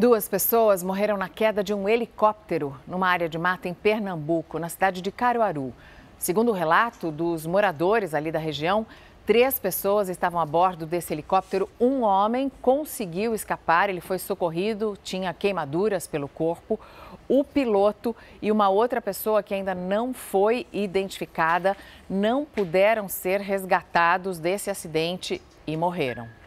Duas pessoas morreram na queda de um helicóptero numa área de mata em Pernambuco, na cidade de Caruaru. Segundo o relato dos moradores ali da região, três pessoas estavam a bordo desse helicóptero. Um homem conseguiu escapar, ele foi socorrido, tinha queimaduras pelo corpo. O piloto e uma outra pessoa que ainda não foi identificada não puderam ser resgatados desse acidente e morreram.